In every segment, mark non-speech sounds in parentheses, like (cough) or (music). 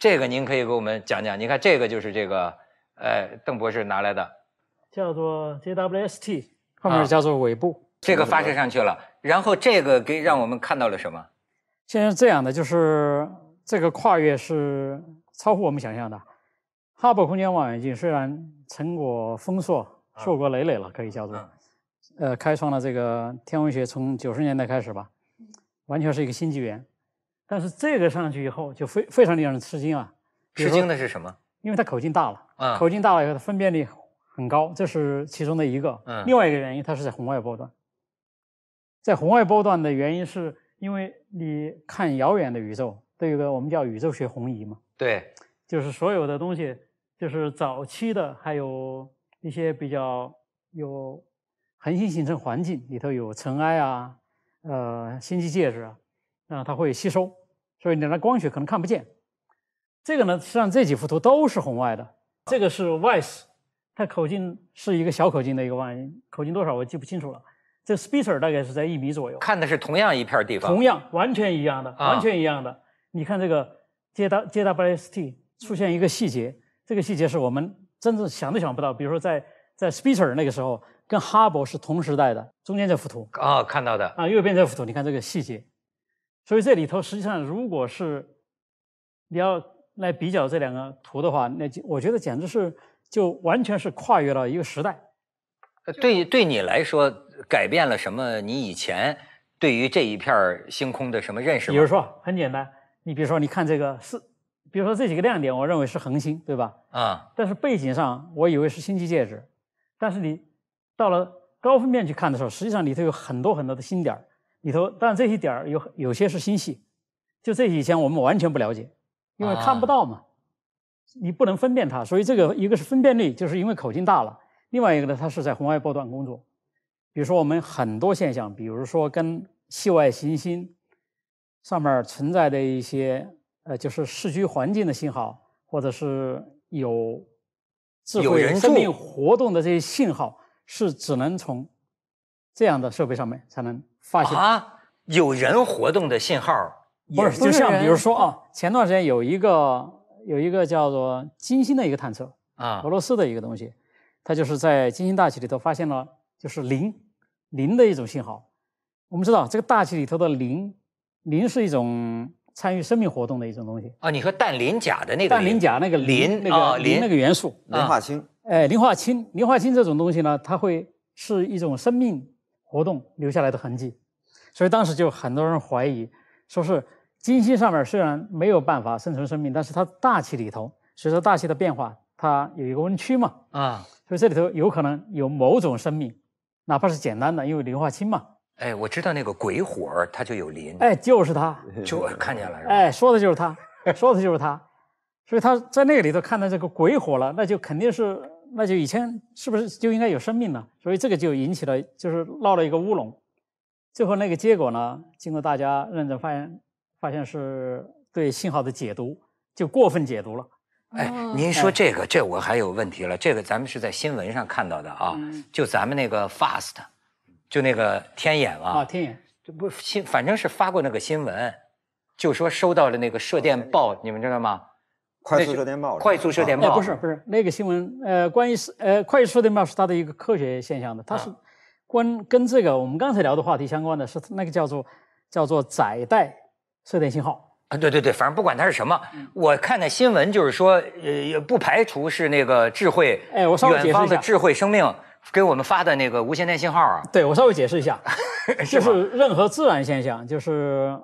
这个您可以给我们讲讲。你看，这个就是这个，呃，邓博士拿来的，叫做 JWST，后面叫做尾部，这个发射上去了。然后这个给让我们看到了什么？现在是这样的，就是这个跨越是超乎我们想象的。哈勃空间望远镜虽然成果丰硕、硕果累累，了可以叫做，呃，开创了这个天文学从九十年代开始吧，完全是一个新纪元。但是这个上去以后就非非常令人吃惊啊！吃惊的是什么？因为它口径大了，口径大了以后，它分辨率很高，这是其中的一个。嗯，另外一个原因，它是在红外波段，在红外波段的原因是因为你看遥远的宇宙，有个我们叫宇宙学红移嘛？对，就是所有的东西，就是早期的，还有一些比较有恒星形成环境里头有尘埃啊，呃，星际介质啊，那它会吸收。所以你那光学可能看不见，这个呢，实际上这几幅图都是红外的。这个是 WISE，它口径是一个小口径的一个望远镜，口径多少我记不清楚了。这 s p e c e r 大概是在一米左右。看的是同样一片地方。同样，完全一样的，完全一样的。你看这个 JWST 出现一个细节，这个细节是我们真正想都想不到。比如说在在 s p e c e r 那个时候，跟哈勃是同时代的。中间这幅图啊，看到的啊，右边这幅图，你看这个细节。所以这里头实际上，如果是你要来比较这两个图的话，那就我觉得简直是就完全是跨越了一个时代。对，对你来说，改变了什么？你以前对于这一片星空的什么认识？比如说，很简单，你比如说，你看这个是，比如说这几个亮点，我认为是恒星，对吧？啊。但是背景上，我以为是星际介质，但是你到了高分辨去看的时候，实际上里头有很多很多的星点。里头，但这一点儿有有些是星系，就这些以前我们完全不了解，因为看不到嘛，你不能分辨它，所以这个一个是分辨率，就是因为口径大了；另外一个呢，它是在红外波段工作。比如说我们很多现象，比如说跟系外行星上面存在的一些呃，就是市居环境的信号，或者是有智慧生命活动的这些信号，是只能从这样的设备上面才能。发现啊，有人活动的信号，不是就像比如说啊，前段时间有一个有一个叫做金星的一个探测啊，俄罗斯的一个东西，它就是在金星大气里头发现了就是磷磷的一种信号。我们知道这个大气里头的磷磷是一种参与生命活动的一种东西啊。你和氮磷钾的那个氮磷钾那个磷那个磷那个元素磷化氢哎，磷化氢，磷化氢这种东西呢，它会是一种生命活动留下来的痕迹。所以当时就很多人怀疑，说是金星上面虽然没有办法生存生命，但是它大气里头随着大气的变化，它有一个温区嘛，啊，所以这里头有可能有某种生命，哪怕是简单的，因为硫化氢嘛。哎，我知道那个鬼火，它就有磷。哎，就是它，(laughs) 就看见了，哎，说的就是它，说的就是它，所以他在那个里头看到这个鬼火了，那就肯定是，那就以前是不是就应该有生命了？所以这个就引起了，就是闹了一个乌龙。最后那个结果呢？经过大家认真发现，发现是对信号的解读就过分解读了。哎，您说这个，这我还有问题了。这个咱们是在新闻上看到的啊，就咱们那个 FAST，就那个天眼啊。啊，天眼，这不新，反正是发过那个新闻，就说收到了那个射电报，你们知道吗？快速射电报。快速射电报。啊，不是不是，那个新闻呃，关于是呃，快速射电报是它的一个科学现象的，它是。关跟这个我们刚才聊的话题相关的是那个叫做叫做载带射电信号啊，对对对，反正不管它是什么，我看的新闻就是说，呃，不排除是那个智慧哎，我稍微解释一下，远方的智慧生命给我们发的那个无线电信号啊，对我稍微解释一下，(laughs) 就是任何自然现象，就是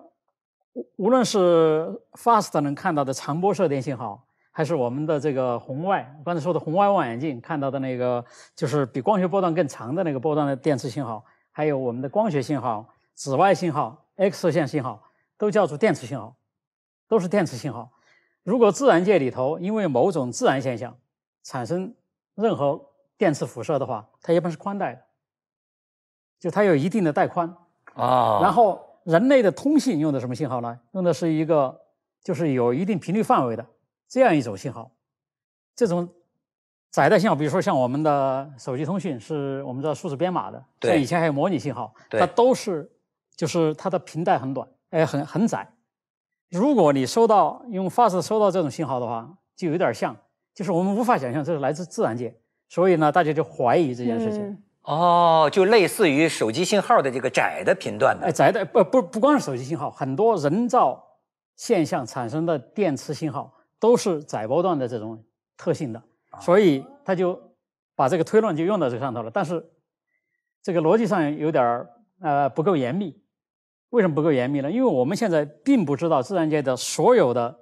无论是 FAST 能看到的长波射电信号。还是我们的这个红外，刚才说的红外望远镜看到的那个，就是比光学波段更长的那个波段的电磁信号，还有我们的光学信号、紫外信号、X 射线信号，都叫做电磁信号，都是电磁信号。如果自然界里头因为某种自然现象产生任何电磁辐射的话，它一般是宽带的，就它有一定的带宽啊。然后人类的通信用的什么信号呢？用的是一个就是有一定频率范围的。这样一种信号，这种窄带信号，比如说像我们的手机通讯，是我们知道数字编码的，像以前还有模拟信号，它都是就是它的频带很短，哎，很很窄。如果你收到用 FAST 收到这种信号的话，就有点像，就是我们无法想象这是来自自然界，所以呢，大家就怀疑这件事情。哦，就类似于手机信号的这个窄的频段的。哎，窄的不不不光是手机信号，很多人造现象产生的电磁信号。都是载波段的这种特性的，所以他就把这个推论就用到这上头了。但是这个逻辑上有点儿呃不够严密。为什么不够严密呢？因为我们现在并不知道自然界的所有的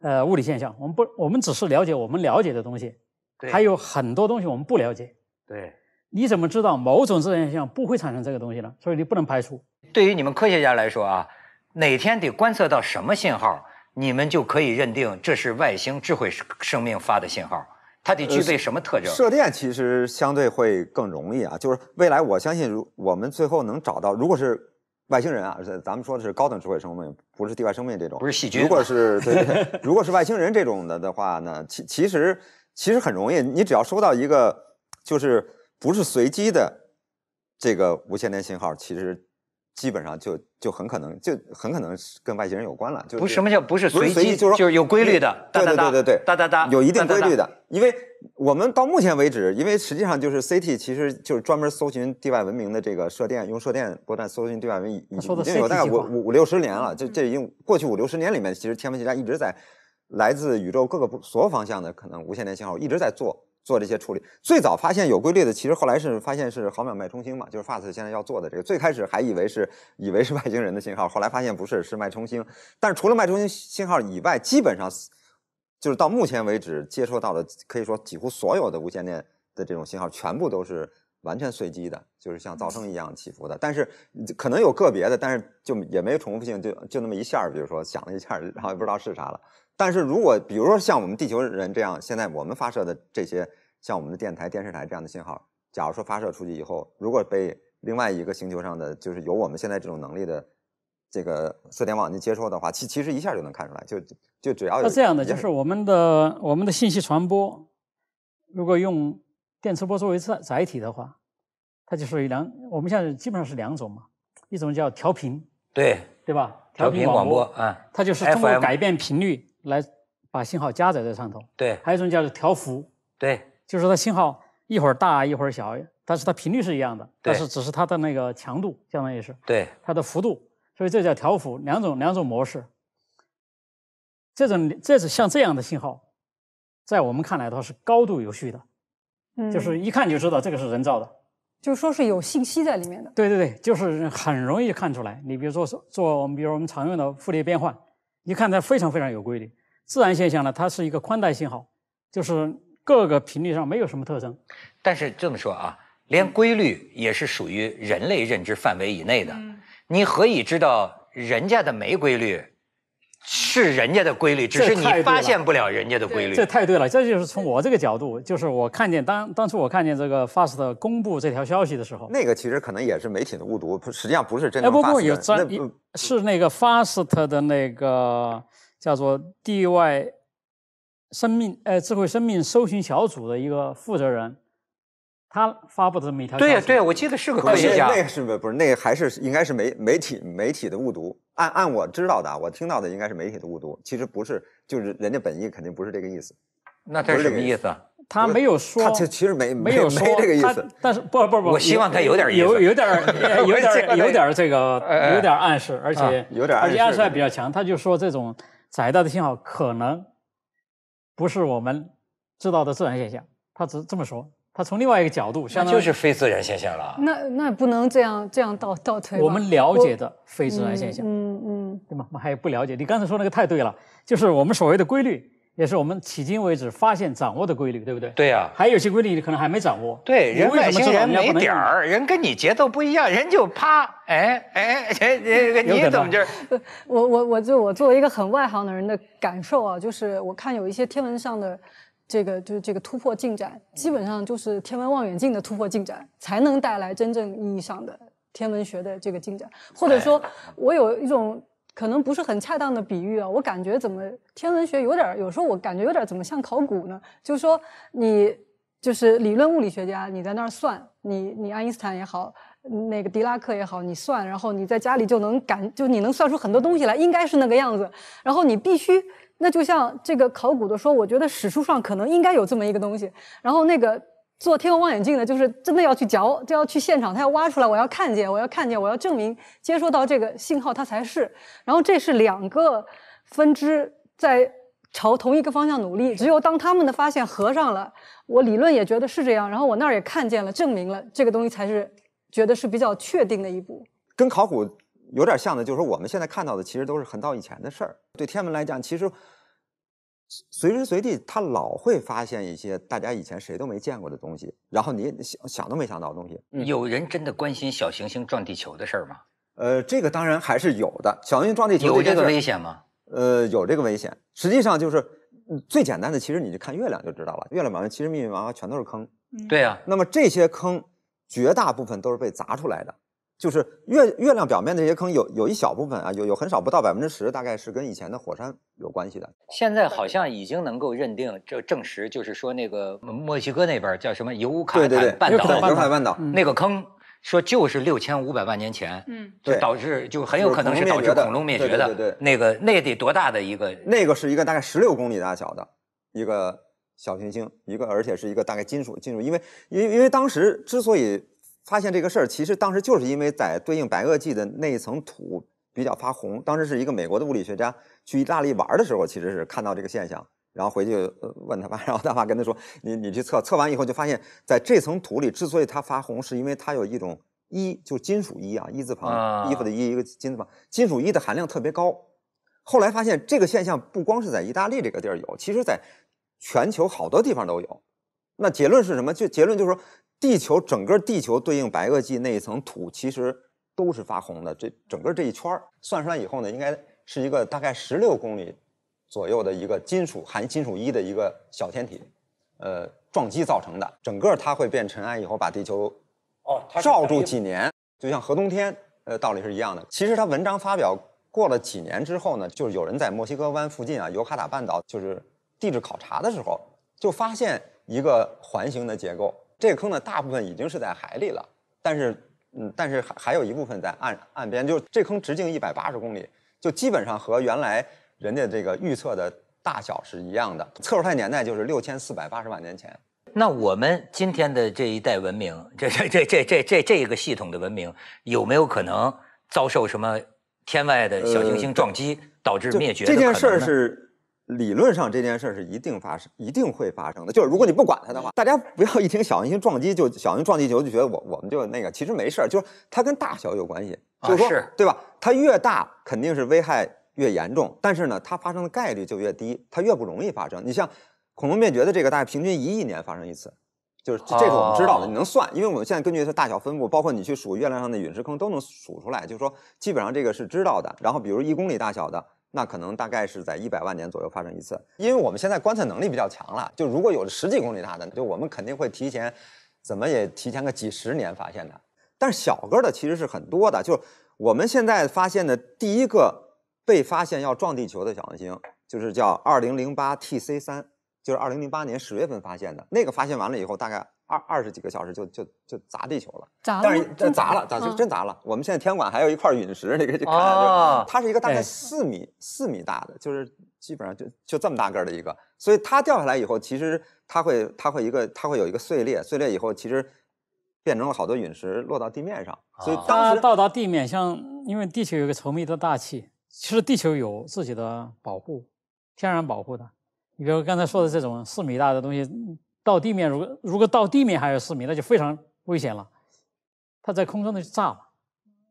呃物理现象，我们不我们只是了解我们了解的东西，还有很多东西我们不了解。对，你怎么知道某种自然现象不会产生这个东西呢？所以你不能排除。对于你们科学家来说啊，哪天得观测到什么信号？你们就可以认定这是外星智慧生命发的信号，它得具备什么特征？射电其实相对会更容易啊，就是未来我相信，如我们最后能找到，如果是外星人啊，咱们说的是高等智慧生命，不是地外生命这种，不是细菌，如果是对，(laughs) 如果是外星人这种的的话呢，其其实其实很容易，你只要收到一个就是不是随机的这个无线电信号，其实。基本上就就很可能就很可能是跟外星人有关了，就什么叫不是随机，就是就是有规律的，哒哒哒哒哒哒，有一定规律的。因为我们到目前为止，因为实际上就是 C T，其实就是专门搜寻地外文明的这个射电，用射电波段搜寻地外文明已经有大五五五六十年了，就这已经过去五六十年里面，其实天文学家一直在来自宇宙各个所有方向的可能无线电信号一直在做。做这些处理，最早发现有规律的，其实后来是发现是毫秒脉冲星嘛，就是 FAST 现在要做的这个。最开始还以为是以为是外星人的信号，后来发现不是，是脉冲星。但是除了脉冲星信号以外，基本上就是到目前为止接收到的，可以说几乎所有的无线电的这种信号全部都是完全随机的，就是像噪声一样起伏的。但是可能有个别的，但是就也没重复性，就就那么一下，比如说响了一下，然后也不知道是啥了。但是如果比如说像我们地球人这样，现在我们发射的这些。像我们的电台、电视台这样的信号，假如说发射出去以后，如果被另外一个星球上的就是有我们现在这种能力的这个射电望远镜接收的话，其其实一下就能看出来，就就只要那这样的就是我们的我们的信息传播，如果用电磁波作为载载体的话，它就属于两，我们现在基本上是两种嘛，一种叫调频，对对吧？调频广播啊，它就是通过改变频率来把信号加载在上头。对，还有一种叫做调幅，对。就是它信号一会儿大一会儿小，但是它频率是一样的，但是只是它的那个强度，相当于是对它的幅度，所以这叫调幅，两种两种模式。这种这是像这样的信号，在我们看来它是高度有序的，就是一看就知道这个是人造的，就是说是有信息在里面的。对对对，就是很容易看出来。你比如说做我们比如我们常用的傅里叶变换，一看它非常非常有规律。自然现象呢，它是一个宽带信号，就是。各个频率上没有什么特征，但是这么说啊，连规律也是属于人类认知范围以内的。你何以知道人家的没规律，是人家的规律，只是你发现不了人家的规律？这太对了，这就是从我这个角度，就是我看见当当初我看见这个 Fast 公布这条消息的时候，那个其实可能也是媒体的误读，实际上不是真的。不过有专是那个 Fast 的那个叫做 DY。生命，呃智慧生命搜寻小组的一个负责人，他发布的这么一条对呀，对呀，我记得是个科学家。那个是不不是？那个还是应该是媒媒体媒体的误读。按按我知道的，我听到的应该是媒体的误读。其实不是，就是人家本意肯定不是这个意思。那是什么意思？他没有说。他其实没没有说这个意思。但是不不不。我希望他有点有有点 (laughs) 有点有点这个有点暗示，而且有点暗示还比较强。他就说这种窄道的信号可能。不是我们知道的自然现象，他只这么说，他从另外一个角度，相当就是非自然现象了。那那不能这样这样倒倒推。我们了解的非自然现象，嗯嗯，对吗？我们还不了解。你刚才说那个太对了，就是我们所谓的规律。也是我们迄今为止发现掌握的规律，对不对？对呀，还有些规律你可能还没掌握。对，人外星人没点儿，人跟你节奏不一样，人就啪，哎哎哎，你你怎么就。(laughs) 我我我就我作为一个很外行的人的感受啊，就是我看有一些天文上的这个就是这个突破进展，基本上就是天文望远镜的突破进展，才能带来真正意义上的天文学的这个进展，或者说我有一种。可能不是很恰当的比喻啊，我感觉怎么天文学有点儿，有时候我感觉有点儿怎么像考古呢？就是说你就是理论物理学家，你在那儿算，你你爱因斯坦也好，那个狄拉克也好，你算，然后你在家里就能感，就你能算出很多东西来，应该是那个样子。然后你必须，那就像这个考古的说，我觉得史书上可能应该有这么一个东西。然后那个。做天文望远镜的，就是真的要去嚼，就要去现场，他要挖出来，我要看见，我要看见，我要证明接收到这个信号，它才是。然后这是两个分支在朝同一个方向努力，只有当他们的发现合上了，我理论也觉得是这样，然后我那儿也看见了，证明了这个东西才是，觉得是比较确定的一步。跟考古有点像的，就是说我们现在看到的，其实都是很早以前的事儿。对天文来讲，其实。随时随地，他老会发现一些大家以前谁都没见过的东西，然后你想想都没想到的东西。有人真的关心小行星撞地球的事儿吗？呃，这个当然还是有的。小行星撞地球有这个危险吗？呃，有这个危险。实际上就是最简单的，其实你就看月亮就知道了。月亮表面其实密密麻麻全都是坑。对啊。那么这些坑，绝大部分都是被砸出来的。就是月月亮表面那些坑有有一小部分啊，有有很少不到百分之十，大概是跟以前的火山有关系的。现在好像已经能够认定，这证实就是说那个墨西哥那边叫什么尤卡坦半岛对对对半岛那个坑，说就是六千五百万年前，嗯，就导致就很有可能是导致恐龙灭绝的。对对对，那个那得多大的一个？那个是一个大概十六公里大小的一个小行星，一个而且是一个大概金属金属，因为因为因为当时之所以。发现这个事儿，其实当时就是因为在对应白垩纪的那一层土比较发红。当时是一个美国的物理学家去意大利玩的时候，其实是看到这个现象，然后回去问他爸，(laughs) 然后他爸跟他说：“你你去测测完以后，就发现在这层土里，之所以它发红，是因为它有一种一，就是金属一啊，一字旁，衣服的一，一个金字旁，金属一的含量特别高。后来发现这个现象不光是在意大利这个地儿有，其实在全球好多地方都有。那结论是什么？就结论就是说。地球整个地球对应白垩纪那一层土，其实都是发红的。这整个这一圈儿算出来以后呢，应该是一个大概十六公里左右的一个金属含金属一的一个小天体，呃，撞击造成的。整个它会变尘埃以后，把地球哦罩住几年，就像核冬天，呃，道理是一样的。其实他文章发表过了几年之后呢，就是有人在墨西哥湾附近啊，尤卡塔半岛就是地质考察的时候，就发现一个环形的结构。这个坑呢，大部分已经是在海里了，但是，嗯，但是还还有一部分在岸岸边。就这坑直径一百八十公里，就基本上和原来人家这个预测的大小是一样的。测数太年代就是六千四百八十万年前。那我们今天的这一代文明，这这这这这这这个系统的文明，有没有可能遭受什么天外的小行星撞击导致灭绝这事儿是理论上这件事儿是一定发生，一定会发生的。就是如果你不管它的话，大家不要一听小行星撞击就小星撞击地球就觉得我我们就那个，其实没事儿。就是它跟大小有关系，就是说对吧？它越大肯定是危害越严重，但是呢，它发生的概率就越低，它越不容易发生。你像恐龙灭绝的这个，大概平均一亿年发生一次，就是这是我们知道的。你能算？因为我们现在根据它大小分布，包括你去数月亮上的陨石坑都能数出来。就是说，基本上这个是知道的。然后，比如一公里大小的。那可能大概是在一百万年左右发生一次，因为我们现在观测能力比较强了，就如果有十几公里大的，就我们肯定会提前，怎么也提前个几十年发现的。但是小个的其实是很多的，就我们现在发现的第一个被发现要撞地球的小行星，就是叫2008 TC3。就是二零零八年十月份发现的那个，发现完了以后，大概二二十几个小时就就就砸地球了，砸了，真砸了，砸真砸了。我们现在天文馆还有一块陨石，你可以去看，就它是一个大概四米四米大的，就是基本上就就这么大个儿的一个。所以它掉下来以后，其实它会它会一个它会有一个碎裂，碎裂以后其实变成了好多陨石落到地面上。所以当时到达地面，像因为地球有一个稠密的大气，其实地球有自己的保护，天然保护的。你比如刚才说的这种四米大的东西，到地面如果如果到地面还有四米，那就非常危险了。它在空中就炸了，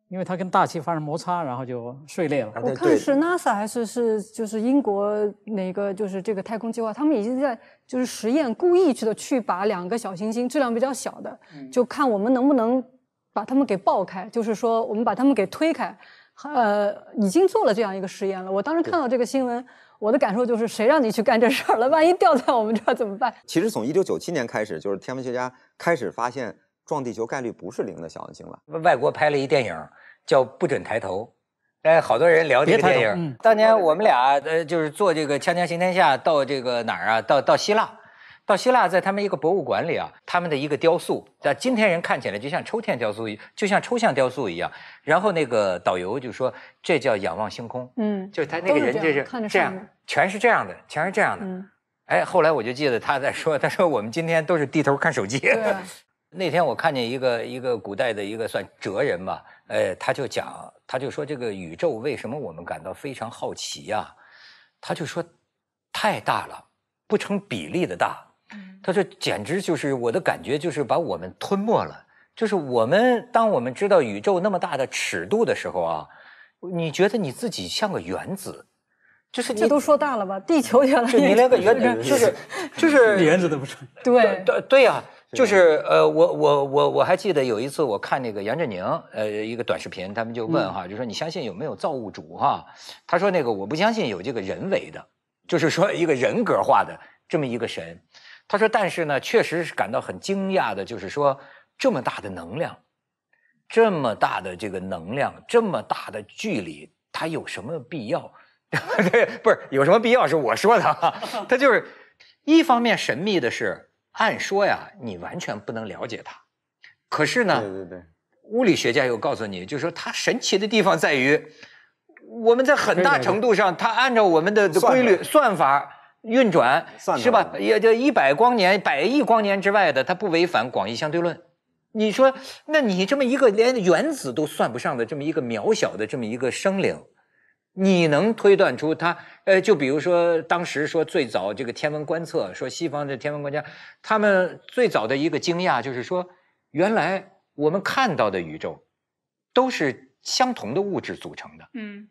因为它跟大气发生摩擦，然后就碎裂了。我看是 NASA 还是是就是英国哪个就是这个太空计划，他们已经在就是实验，故意去的去把两个小行星质量比较小的，就看我们能不能把它们给爆开，就是说我们把它们给推开。呃，已经做了这样一个实验了。我当时看到这个新闻。我的感受就是，谁让你去干这事儿了？万一掉在我们这儿怎么办？其实从一九九七年开始，就是天文学家开始发现撞地球概率不是零的小行星了。外国拍了一电影叫《不准抬头》，哎，好多人聊这个电影。当年我们俩呃，就是坐这个《锵锵行天下》，到这个哪儿啊？到到希腊。到希腊，在他们一个博物馆里啊，他们的一个雕塑，啊，今天人看起来就像抽象雕塑一，就像抽象雕塑一样。然后那个导游就说：“这叫仰望星空。”嗯，就是他那个人就是这样，全是这样的，全是这样的。哎，后来我就记得他在说：“他说我们今天都是低头看手机。(laughs) ”那天我看见一个一个古代的一个算哲人嘛，哎，他就讲，他就说这个宇宙为什么我们感到非常好奇呀？他就说，太大了，不成比例的大。他说：“简直就是我的感觉，就是把我们吞没了。就是我们，当我们知道宇宙那么大的尺度的时候啊，你觉得你自己像个原子？就是这都说大了吧？地球原来你连个原子，就是就是连原子都不成。对对对呀，就是 (laughs) 呃，我我我我还记得有一次我看那个杨振宁呃一个短视频，他们就问哈，就说你相信有没有造物主哈？他说那个我不相信有这个人为的，就是说一个人格化的这么一个神。”他说：“但是呢，确实是感到很惊讶的，就是说，这么大的能量，这么大的这个能量，这么大的距离，它有什么必要？(laughs) 对，不是有什么必要是我说的他就是一方面神秘的是，按说呀，你完全不能了解它。可是呢，对对对，物理学家又告诉你，就是说它神奇的地方在于，我们在很大程度上，它按照我们的规律算法。”运转是吧？也就一百光年、百亿光年之外的，它不违反广义相对论。你说，那你这么一个连原子都算不上的这么一个渺小的这么一个生灵，你能推断出它？呃，就比如说当时说最早这个天文观测，说西方的天文专家他们最早的一个惊讶就是说，原来我们看到的宇宙都是相同的物质组成的。嗯，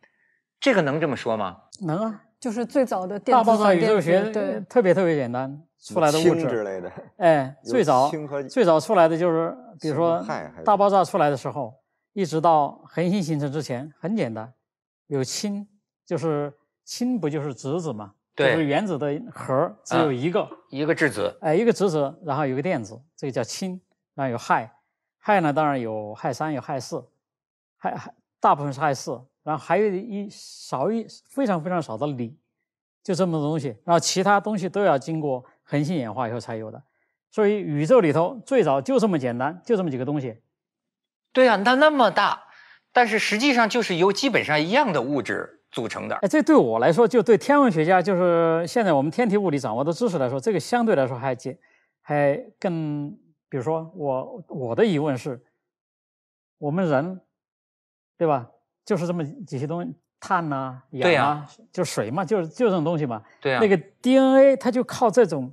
这个能这么说吗？能啊。就是最早的电大爆炸宇宙学，对，特别特别简单，出来的物质之类的，哎，最早最早出来的就是，比如说大爆炸出来的时候，一直到恒星形成之前，很简单，有氢，就是氢不就是质子吗？对，就是原子的核只有一个，一个质子，哎，一个质子，然后有个电子，这个叫氢，然后有氦，氦呢当然有氦三、有氦四，氦氦大部分是氦四。然后还有一少一非常非常少的锂，就这么多东西。然后其他东西都要经过恒星演化以后才有的，所以宇宙里头最早就这么简单，就这么几个东西。对啊，那那么大，但是实际上就是由基本上一样的物质组成的。哎，这对我来说，就对天文学家，就是现在我们天体物理掌握的知识来说，这个相对来说还简，还更。比如说，我我的疑问是，我们人，对吧？就是这么几些东，碳呐、氧啊，就水嘛，就是就这种东西嘛。对啊，那个 DNA 它就靠这种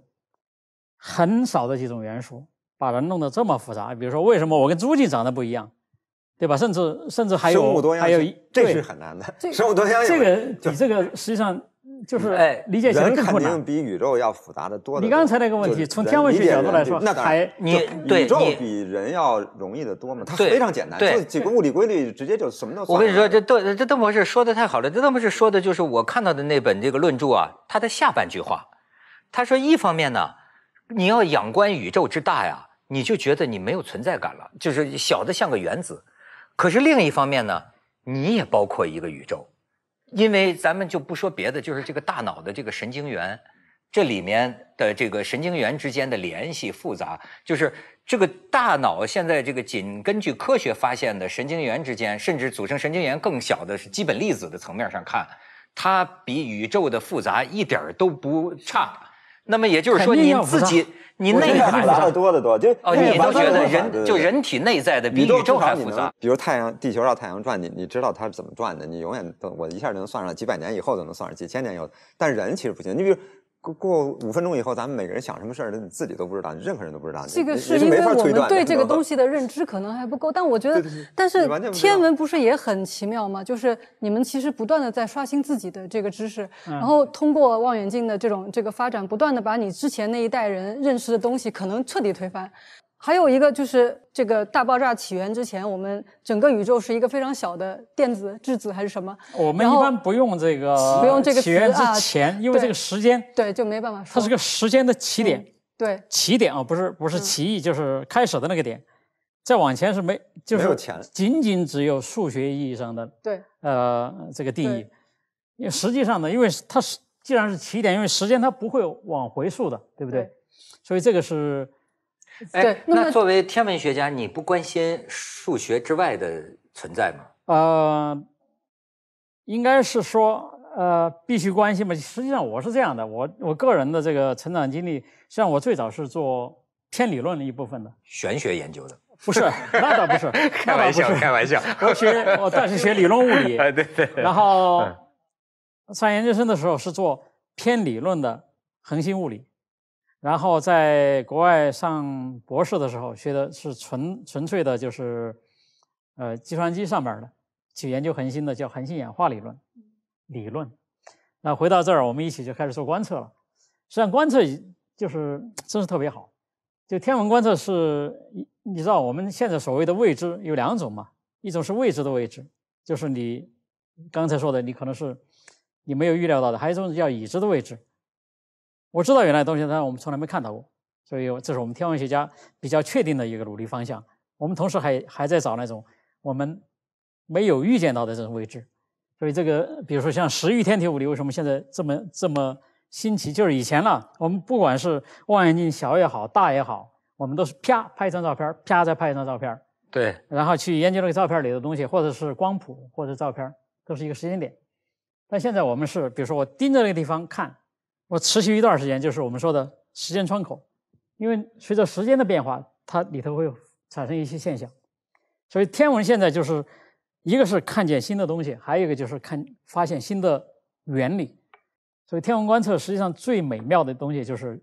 很少的几种元素，把它弄得这么复杂。比如说，为什么我跟猪精长得不一样，对吧？甚至甚至还有生物多样性，这是很难的。生物多样性，这个你这个实际上。就是哎，理解起来更困难。肯定比宇宙要复杂的多。你刚才那个问题，从天文学角度来说，那还你宇宙比人要容易的多嘛？它非常简单，就几个物理规律，直接就什么都。我跟你说，这邓这邓博士说的太好了。这邓博士说的就是我看到的那本这个论著啊，他的下半句话，他说：一方面呢，你要仰观宇宙之大呀，你就觉得你没有存在感了，就是小的像个原子；可是另一方面呢，你也包括一个宇宙。因为咱们就不说别的，就是这个大脑的这个神经元，这里面的这个神经元之间的联系复杂，就是这个大脑现在这个仅根据科学发现的神经元之间，甚至组成神经元更小的是基本粒子的层面上看，它比宇宙的复杂一点都不差。那么也就是说，你自己，你内在的多的多，就你都觉得人就人体内在的比宇宙还复杂。比如太阳，地球绕太阳转，你你知道它是怎么转的？你永远都我一下就能算上，几百年以后就能算上，几千年以后。但人其实不行，你比如。过五分钟以后，咱们每个人想什么事儿，你自己都不知道，你任何人都不知道。这个是因为我们对这个东西的认知可能还不够，但我觉得，但是天文不是也很奇妙吗？就是你们其实不断的在刷新自己的这个知识，然后通过望远镜的这种这个发展，不断的把你之前那一代人认识的东西可能彻底推翻。还有一个就是这个大爆炸起源之前，我们整个宇宙是一个非常小的电子、质子还是什么？我们一般不用这个。不用这个起源之前，因为这个时间对就没办法说。它是个时间的起点，对起点啊，不是不是奇异，就是开始的那个点。再往前是没就是仅仅只有数学意义上的对呃这个定义。因为实际上呢，因为它是既然是起点，因为时间它不会往回溯的，对不对？所以这个是。哎，那作为天文学家，你不关心数学之外的存在吗？呃，应该是说，呃，必须关心吧。实际上我是这样的，我我个人的这个成长经历，像我最早是做偏理论的一部分的，玄学研究的，不是，那倒不是，(laughs) 开玩笑，开玩笑。我学，我大时学理论物理，(laughs) 哎，对对。然后上研究生的时候是做偏理论的恒星物理。然后在国外上博士的时候，学的是纯纯粹的，就是，呃，计算机上面的，去研究恒星的叫恒星演化理论，理论。那回到这儿，我们一起就开始做观测了。实际上，观测就是真是特别好。就天文观测是，你知道我们现在所谓的未知有两种嘛？一种是未知的未知，就是你刚才说的，你可能是你没有预料到的；还有一种叫已知的位置。我知道原来东西，但我们从来没看到过，所以这是我们天文学家比较确定的一个努力方向。我们同时还还在找那种我们没有预见到的这种位置。所以这个，比如说像石域天体物理，为什么现在这么这么新奇？就是以前呢，我们不管是望远镜小也好，大也好，我们都是啪拍一张照片，啪再拍一张照片，对，然后去研究那个照片里的东西，或者是光谱，或者照片，都是一个时间点。但现在我们是，比如说我盯着那个地方看。我持续一段时间，就是我们说的时间窗口，因为随着时间的变化，它里头会产生一些现象，所以天文现在就是一个是看见新的东西，还有一个就是看发现新的原理，所以天文观测实际上最美妙的东西就是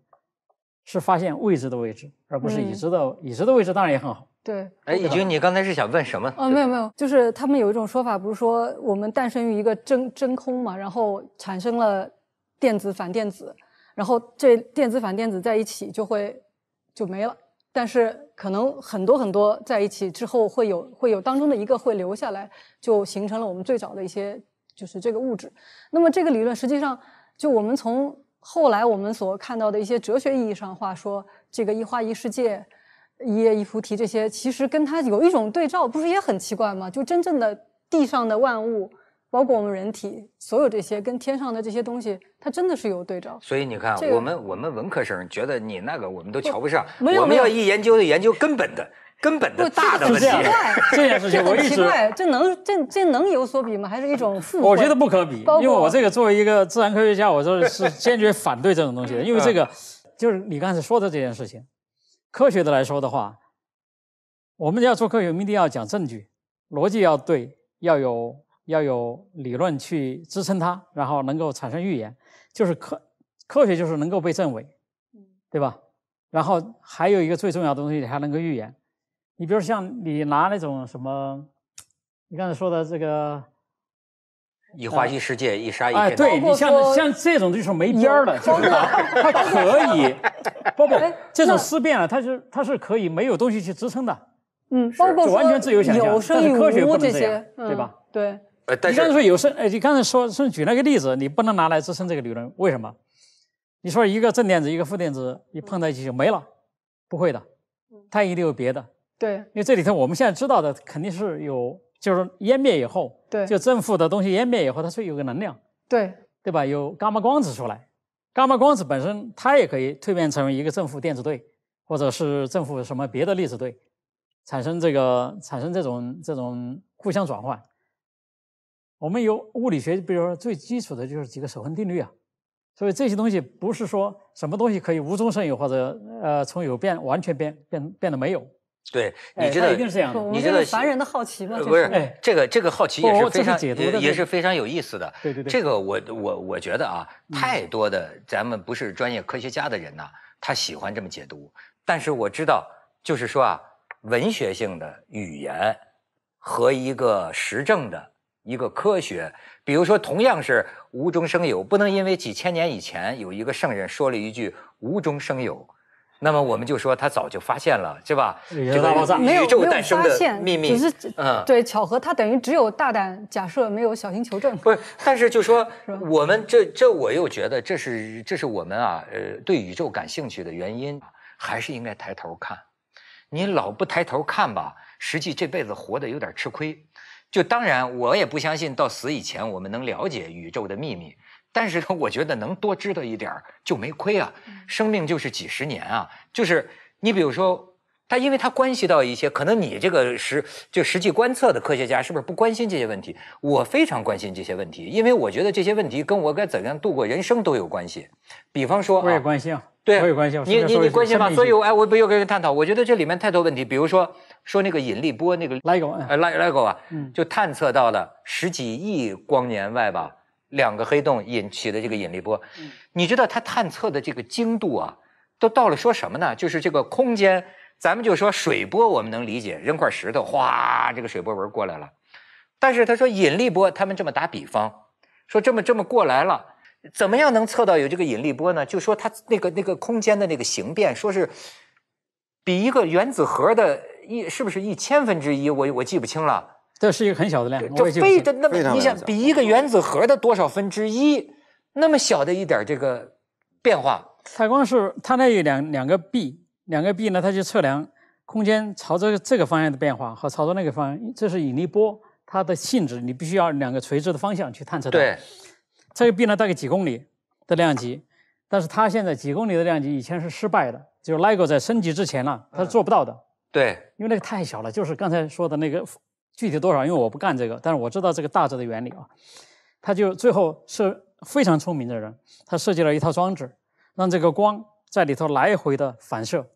是发现未知的位置，而不是已知的已知的位置，当然也很好。对，哎，易军，你刚才是想问什么？哦，没有没有，就是他们有一种说法，不是说我们诞生于一个真真空嘛，然后产生了。电子反电子，然后这电子反电子在一起就会就没了，但是可能很多很多在一起之后会有会有当中的一个会留下来，就形成了我们最早的一些就是这个物质。那么这个理论实际上就我们从后来我们所看到的一些哲学意义上话说，这个一花一世界，一叶一菩提这些，其实跟它有一种对照，不是也很奇怪吗？就真正的地上的万物。包括我们人体所有这些跟天上的这些东西，它真的是有对照。所以你看，我们我们文科生觉得你那个我们都瞧不上。没有一研究就研究根本的根本的大的问题。这件事情我一直这能这这能有所比吗？还是一种负？(laughs) 我觉得不可比，因为我这个作为一个自然科学家，我就是 (laughs) 坚决反对这种东西的。因为这个就是你刚才说的这件事情，科学的来说的话，我们要做科学，我们一定要讲证据，逻辑要对，要有。要有理论去支撑它，然后能够产生预言，就是科科学就是能够被证伪，嗯，对吧？然后还有一个最重要的东西，还能够预言，你比如像你拿那种什么，你刚才说的这个，一花一世界，一沙一哎，对你像像这种就是没边儿的，就是它可以，不不，这种思辨了，它是它是可以没有东西去支撑的，嗯，是完全自由想象，但科学不这些，对吧？对。你刚才说有生，哎，你刚才说说举那个例子，你不能拿来支撑这个理论，为什么？你说一个正电子一个负电子一碰到一起就没了，不会的，它一定有别的。对，因为这里头我们现在知道的肯定是有，就是湮灭以后，对，就正负的东西湮灭以后，它是有个能量，对，对吧？有伽马光子出来，伽马光子本身它也可以蜕变成为一个正负电子对，或者是正负什么别的粒子对，产生这个产生这种这种互相转换。我们有物理学，比如说最基础的就是几个守恒定律啊，所以这些东西不是说什么东西可以无中生有，或者呃从有变完全变变变得没有。对你这个一定是这样的，你知道凡人的好奇嘛，不是这个这个好奇也是非常也是非常有意思的。对对对，这个我我我觉得啊，太多的咱们不是专业科学家的人呐，他喜欢这么解读。但是我知道，就是说啊，文学性的语言和一个实证的。一个科学，比如说，同样是无中生有，不能因为几千年以前有一个圣人说了一句无中生有，那么我们就说他早就发现了，是吧？宇宙诞生的秘密只是嗯，对，巧合，他等于只有大胆假设，没有小心求证。不是，(laughs) 但是就说我们这这，我又觉得这是这是我们啊，呃，对宇宙感兴趣的原因，还是应该抬头看。你老不抬头看吧，实际这辈子活得有点吃亏。就当然，我也不相信到死以前我们能了解宇宙的秘密，但是我觉得能多知道一点就没亏啊。(laughs) 生命就是几十年啊，就是你比如说，它因为它关系到一些可能你这个实就实际观测的科学家是不是不关心这些问题？我非常关心这些问题，因为我觉得这些问题跟我该怎样度过人生都有关系。比方说，我也关心对我也关心。你你你关心吗？所以哎，我不又跟人探讨。我觉得这里面太多问题，比如说。说那个引力波，那个哪呃哎，哪哪啊？就探测到了十几亿光年外吧，两个黑洞引起的这个引力波。你知道它探测的这个精度啊，都到了说什么呢？就是这个空间，咱们就说水波，我们能理解，扔块石头，哗，这个水波纹过来了。但是他说引力波，他们这么打比方，说这么这么过来了，怎么样能测到有这个引力波呢？就说它那个那个空间的那个形变，说是比一个原子核的。一是不是一千分之一？我我记不清了。这是一个很小的量级，这着的那么，你想比一个原子核的多少分之一那么小的一点这个变化？采光是它那有两两个臂，两个臂呢，它去测量空间朝着这个方向的变化和朝着那个方向，这是引力波它的性质，你必须要两个垂直的方向去探测到。对，这个臂呢大概几公里的量级，但是它现在几公里的量级以前是失败的，就 LIGO 在升级之前呢，它是做不到的。对，因为那个太小了，就是刚才说的那个具体多少，因为我不干这个，但是我知道这个大致的原理啊。他就最后是非常聪明的人，他设计了一套装置，让这个光在里头来回的反射，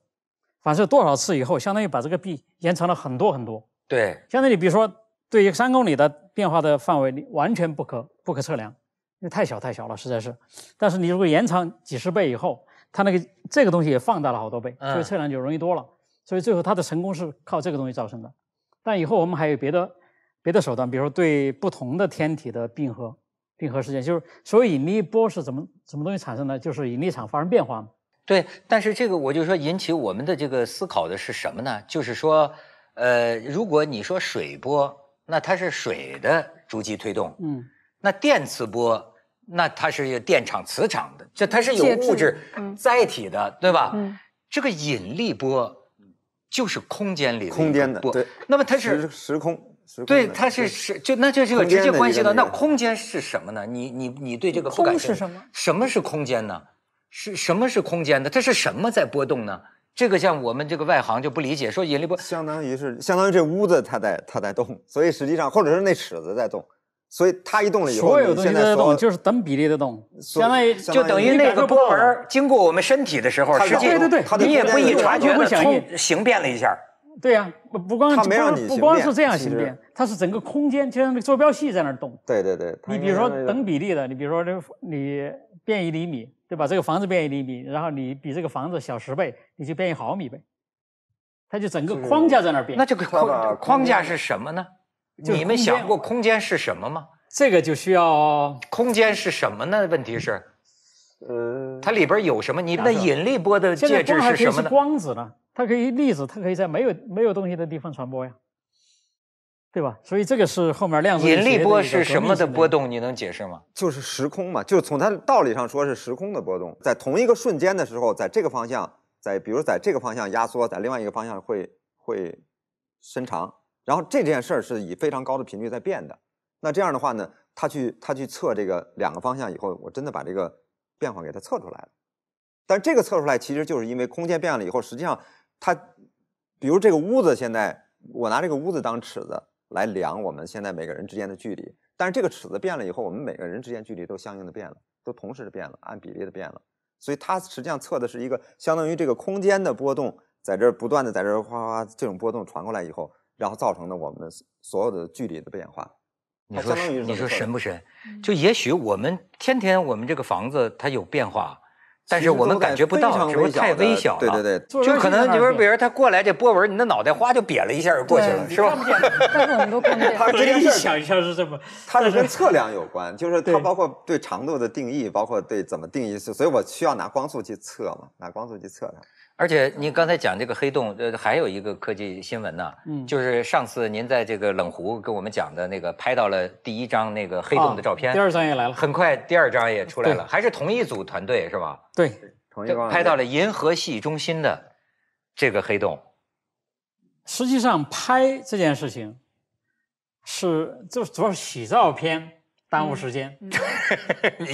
反射多少次以后，相当于把这个壁延长了很多很多。对，相当于比如说对于三公里的变化的范围，你完全不可不可测量，因为太小太小了，实在是。但是你如果延长几十倍以后，它那个这个东西也放大了好多倍，所以测量就容易多了。所以最后它的成功是靠这个东西造成的，但以后我们还有别的别的手段，比如说对不同的天体的并合并合事件，就是所谓引力波是怎么什么东西产生的，就是引力场发生变化。对，但是这个我就说引起我们的这个思考的是什么呢？就是说，呃，如果你说水波，那它是水的逐级推动，嗯，那电磁波，那它是电场磁场的，就它是有物质载体的，对吧？嗯，这个引力波。就是空间里的波，那么它是时空，对，它是时就那这是个直接关系到那空间是什么呢？你你你对这个不感兴趣？什么是空间呢？是什么是空间的？它是什么在波动呢？这个像我们这个外行就不理解，说引力波相当于是相当于这屋子它在它在动，所以实际上或者是那尺子在动。所以它一动了以后，所有东西都在动，就是等比例的动，相当于就等于那个波纹经过我们身体的时候，实际对对对，你也不易察觉不响应形变了一下。对呀，不不光是不光是这样形变，它是整个空间就像个坐标系在那动。对对对，你比如说等比例的，你比如说这你变一厘米，对吧？这个房子变一厘米，然后你比这个房子小十倍，你就变一毫米呗。它就整个框架在那变。那这个框框架是什么呢？你们想过空间是什么吗？这个就需要空间是什么呢？问题是，呃，它里边有什么？你那引力波的介质是什么？光子呢？它可以粒子，它可以在没有没有东西的地方传播呀，对吧？所以这个是后面量子引力波是什么的波动？你能解释吗？就是时空嘛，就是从它道理上说是时空的波动，在同一个瞬间的时候，在这个方向，在比如在这个方向压缩，在另外一个方向会会伸长。然后这件事儿是以非常高的频率在变的，那这样的话呢，他去他去测这个两个方向以后，我真的把这个变化给它测出来了。但这个测出来其实就是因为空间变了以后，实际上它，比如这个屋子现在，我拿这个屋子当尺子来量我们现在每个人之间的距离，但是这个尺子变了以后，我们每个人之间距离都相应的变了，都同时的变了，按比例的变了。所以它实际上测的是一个相当于这个空间的波动，在这儿不断的在这哗哗这种波动传过来以后。然后造成的我们的所有的距离的变化，你说你说不神？就也许我们天天我们这个房子它有变化，但是我们感觉不到，只是太微小了？对对对，就可能你说比如他过来这波纹，你的脑袋哗就瘪了一下就过去了，是吧？但是我们都看见。(laughs) 他给你想一下是这么，它是跟测量有关，就是它包括对长度的定义，包括对怎么定义，所以我需要拿光速去测嘛，拿光速去测它。而且您刚才讲这个黑洞，呃，还有一个科技新闻呢，嗯，就是上次您在这个冷湖跟我们讲的那个拍到了第一张那个黑洞的照片，第二张也来了，很快第二张也出来了，还是同一组团队是吧？对，同一组拍到了银河系中心的这个黑洞。实际上拍这件事情，是就是主要是洗照片耽误时间。(laughs)